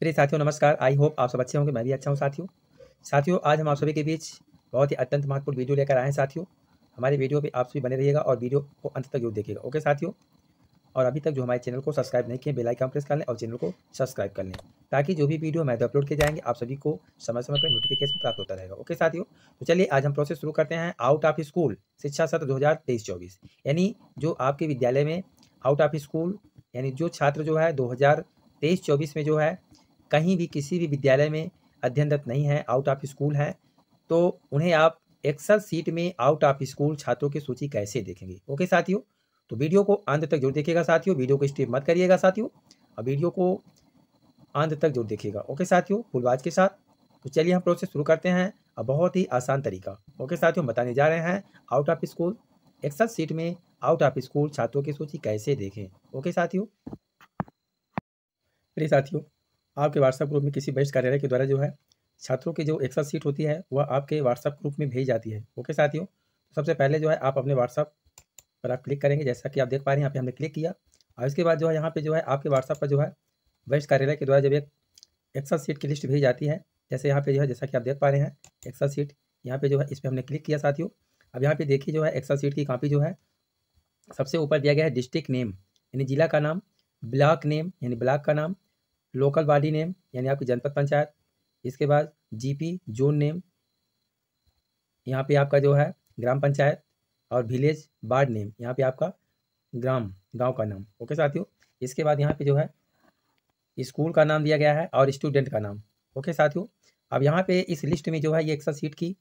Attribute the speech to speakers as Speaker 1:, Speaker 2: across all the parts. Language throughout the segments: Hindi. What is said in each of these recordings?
Speaker 1: प्रिय साथियों नमस्कार आई होप आप सब अच्छे होंगे मैं भी अच्छा हूँ साथियों साथियों आज हम आप सभी के बीच बहुत ही अत्यंत महत्वपूर्ण वीडियो लेकर आए हैं साथियों हमारे वीडियो पे आप सभी बने रहिएगा और वीडियो को अंत तक जरूर देखिएगा ओके साथियों और अभी तक जो हमारे चैनल को सब्सक्राइब नहीं किए बेलाइकन प्रेस कर लें और चैनल को सब्सक्राइब कर लें ताकि जो भी वीडियो मैं अपलोड किए जाएंगे आप सभी को समय समय पर नोटिफिकेशन प्राप्त होता रहेगा ओके साथियों तो चलिए आज हम प्रोसेस शुरू करते हैं आउट ऑफ स्कूल शिक्षा सत्र दो हज़ार तेईस चौबीस यानी जो आपके विद्यालय में आउट ऑफ स्कूल यानी जो छात्र जो है दो हज़ार तेईस चौबीस में जो है कहीं भी किसी भी विद्यालय में अध्ययनरत नहीं है आउट ऑफ स्कूल है तो उन्हें आप एक्सल सीट में आउट ऑफ स्कूल छात्रों की सूची कैसे देखेंगे ओके साथियों तो वीडियो को अंत तक जरूर देखिएगा साथियों वीडियो को स्टेप मत करिएगा साथियों और वीडियो को अंत तक जरूर देखिएगा ओके साथियों फुलबाज के साथ तो चलिए हम प्रोसेस शुरू करते हैं और बहुत ही आसान तरीका ओके साथियों बताने जा रहे हैं out of school excel sheet में आउट ऑफ स्कूल छात्रों की सूची कैसे देखें ओके साथियों प्रिय साथियों आपके व्हाट्सएप ग्रुप में किसी बेस्ट कार्यालय के द्वारा जो है छात्रों की जो एक्सल सीट होती है वह आपके व्हाट्सएप ग्रुप में भेज जाती है ओके साथियों तो सबसे पहले जो है आप अपने व्हाट्सअप पर आप क्लिक करेंगे जैसा कि आप देख पा रहे हैं यहाँ पे हमने क्लिक किया और इसके बाद जो है यहाँ पे जो है आपके व्हाट्सएप पर जो है वरिष्ठ कार्यालय के द्वारा जब एक एक्सल सीट की लिस्ट भेजी जाती है जैसे यहाँ पे जो है जैसा कि आप देख पा रहे हैं एक्सल सीट यहाँ पे जो है इस पर हमने क्लिक किया साथियों अब यहाँ पे देखिए जो है एक्सल सीट की कापी जो है सबसे ऊपर दिया गया है डिस्ट्रिक्ट नेम यानी जिला का नाम ब्लॉक नेम यानी ब्लॉक का नाम लोकल बॉडी नेम यानी आपकी जनपद पंचायत इसके बाद जीपी जोन नेम यहाँ पे आपका जो है ग्राम पंचायत और विलेज वार्ड नेम यहाँ पे आपका ग्राम गांव का नाम ओके साथियों इसके बाद यहाँ पे जो है स्कूल का नाम दिया गया है और स्टूडेंट का नाम ओके साथियों अब यहाँ पे इस लिस्ट में जो है ये एक्सल सीट की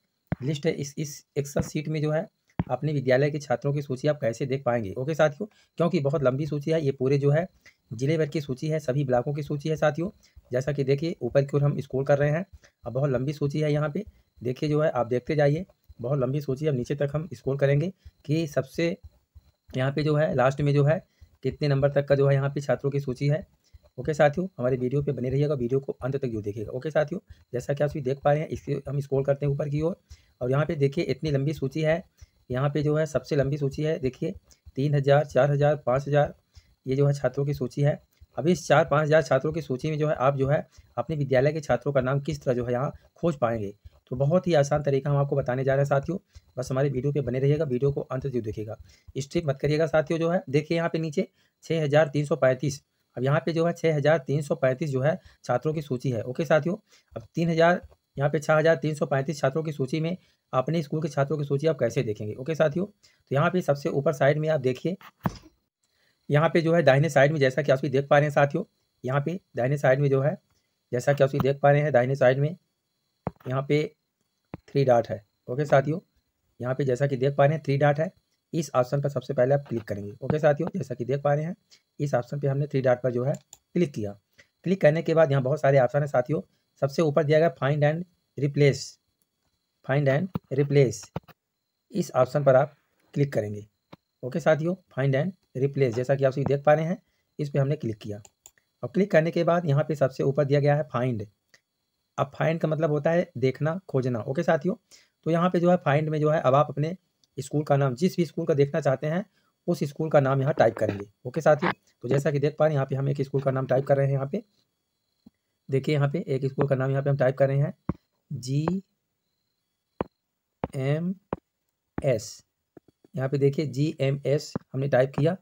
Speaker 1: लिस्ट है इस इस एक्सल सीट में जो है अपने विद्यालय के छात्रों की सूची आप कैसे देख पाएंगे ओके साथियों क्योंकि बहुत लंबी सूची है ये पूरे जो है जिले भर की सूची है सभी ब्लॉकों की सूची है साथियों जैसा कि देखिए ऊपर की ओर हम स्कोर कर रहे हैं अब बहुत लंबी सूची है यहाँ पे देखिए जो है आप देखते जाइए बहुत लंबी सूची है अब नीचे तक हम स्कोर करेंगे कि सबसे यहाँ पे जो है लास्ट में जो है कितने नंबर तक का जो है यहाँ पे छात्रों की सूची है ओके साथियों हमारे वीडियो पे बने रहिएगा वीडियो को अंत तक जो देखिएगा ओके साथियों जैसा कि आप सभी देख पा रहे हैं इसके हम स्कोर करते हैं ऊपर की ओर और यहाँ पर देखिए इतनी लंबी सूची है यहाँ पर जो है सबसे लंबी सूची है देखिए तीन हज़ार चार हज़ार पाँच हज़ार ये जो है छात्रों की सूची है अभी इस चार पाँच हज़ार छात्रों की सूची में जो है आप जो है अपने विद्यालय के छात्रों का नाम किस तरह जो है यहाँ खोज पाएंगे तो बहुत ही आसान तरीका हम आपको बताने जा रहे हैं साथियों बस हमारे वीडियो पे बने रहिएगा वीडियो को अंत जो देखिएगा स्ट्रिक मत करिएगा साथियों जो है देखिए यहाँ पे नीचे छः हज़ार तीन सौ पैंतीस अब यहाँ पे जो है छः हज़ार तीन सौ पैंतीस जो है छात्रों की सूची है ओके साथियों अब तीन हज़ार यहाँ पे छः हज़ार तीन सौ पैंतीस छात्रों की सूची में अपने स्कूल के छात्रों की सूची आप कैसे देखेंगे ओके साथियों तो यहाँ पे सबसे ऊपर साइड में आप देखिए यहाँ पे जो है दाहिने साइड में जैसा कि आप देख पा रहे हैं साथियों यहाँ पे दाहिने साइड में जो है जैसा कि आप देख पा रहे हैं दाहिने साइड में यहाँ पे थ्री डाट है ओके साथियों यहाँ पे जैसा कि देख पा रहे हैं थ्री डाट है इस ऑप्शन पर सबसे पहले आप क्लिक करेंगे ओके साथियों जैसा कि देख पा रहे हैं इस ऑप्शन पर हमने थ्री डाट पर जो है क्लिक किया क्लिक करने के बाद यहाँ बहुत सारे ऑप्शन है साथियों सबसे ऊपर दिया गया find and replace find and replace इस ऑप्शन पर आप क्लिक करेंगे ओके साथियों फाइंड एंड रिप्लेस जैसा कि आप सभी देख पा रहे हैं इस पर हमने क्लिक किया और क्लिक करने के बाद यहाँ पे सबसे ऊपर दिया गया है फाइंड अब फाइंड का मतलब होता है देखना खोजना ओके साथियों तो यहाँ पे जो है फाइंड में जो है अब आप अपने स्कूल का नाम जिस भी स्कूल का देखना चाहते हैं उस स्कूल का नाम यहाँ टाइप करेंगे ओके साथियों तो जैसा कि देख पा रहे हैं यहाँ पे हम एक स्कूल का नाम टाइप कर रहे हैं यहाँ पे देखिए यहाँ पे एक स्कूल का नाम यहाँ पे हम टाइप कर रहे हैं जी एम एस यहाँ पे देखिए जी एम एस हमने टाइप किया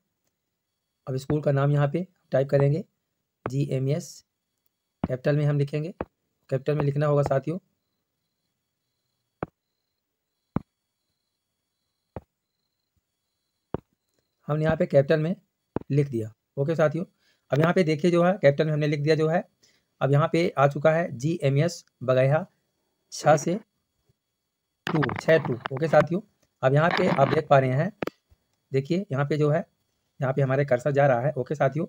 Speaker 1: अब स्कूल का नाम यहाँ पे टाइप करेंगे जी एम एस कैपिटल में हम लिखेंगे कैपिटल में लिखना होगा साथियों हमने यहाँ पे कैपिटल में लिख दिया ओके साथियों अब यहाँ पे देखिए जो है कैपिटल में हमने लिख दिया जो है अब यहाँ पे आ चुका है जी एम एस बगैया छः से टू छः टू ओके साथियों अब यहाँ पे आप देख पा रहे हैं देखिए यहाँ पे जो है यहाँ पे हमारे कर्सर जा रहा है ओके साथियों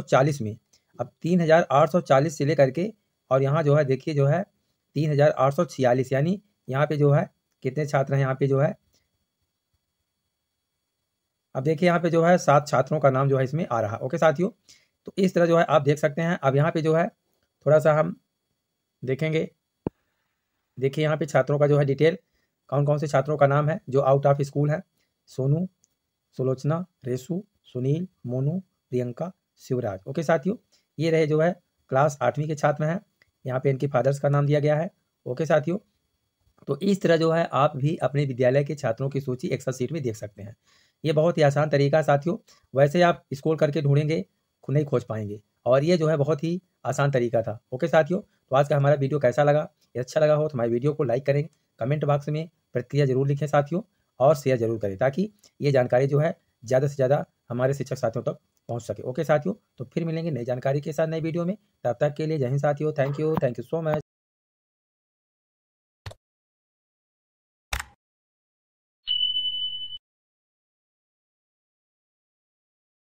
Speaker 1: चालीस में अब चालीस से लेकर के और यहाँ जो है देखिए जो है छियालीस यानी यहाँ पे जो है कितने छात्र हैं यहाँ पे जो है अब देखिए यहाँ पे जो है सात छात्रों का नाम जो है इसमें आ रहा ओके साथियों तो इस तरह जो है आप देख सकते हैं अब यहाँ पे जो है थोड़ा सा हम देखेंगे देखिए यहाँ पे छात्रों का जो है डिटेल कौन कौन से छात्रों का नाम है जो आउट ऑफ स्कूल है सोनू सुलोचना रेशू सुनील मोनू प्रियंका शिवराज ओके साथियों ये रहे जो है क्लास आठवीं के छात्र हैं यहाँ पे इनके फादर्स का नाम दिया गया है ओके साथियों तो इस तरह जो है आप भी अपने विद्यालय के छात्रों की सूची एक्सल सीट में देख सकते हैं ये बहुत ही आसान तरीका है साथियों वैसे आप स्कोर करके ढूंढेंगे नहीं खोज पाएंगे और ये जो है बहुत ही आसान तरीका था ओके साथियों तो आज का हमारा वीडियो कैसा लगा ये अच्छा लगा हो तो हमारे वीडियो को लाइक करें कमेंट बॉक्स में प्रतिक्रिया जरूर लिखें साथियों और शेयर जरूर करें ताकि ये जानकारी जो है ज़्यादा से ज़्यादा हमारे शिक्षक साथियों तक पहुँच सके ओके साथियों तो फिर मिलेंगे नई जानकारी के साथ नई वीडियो में तब तक के लिए जय हिंद साथियों thank you thank you so much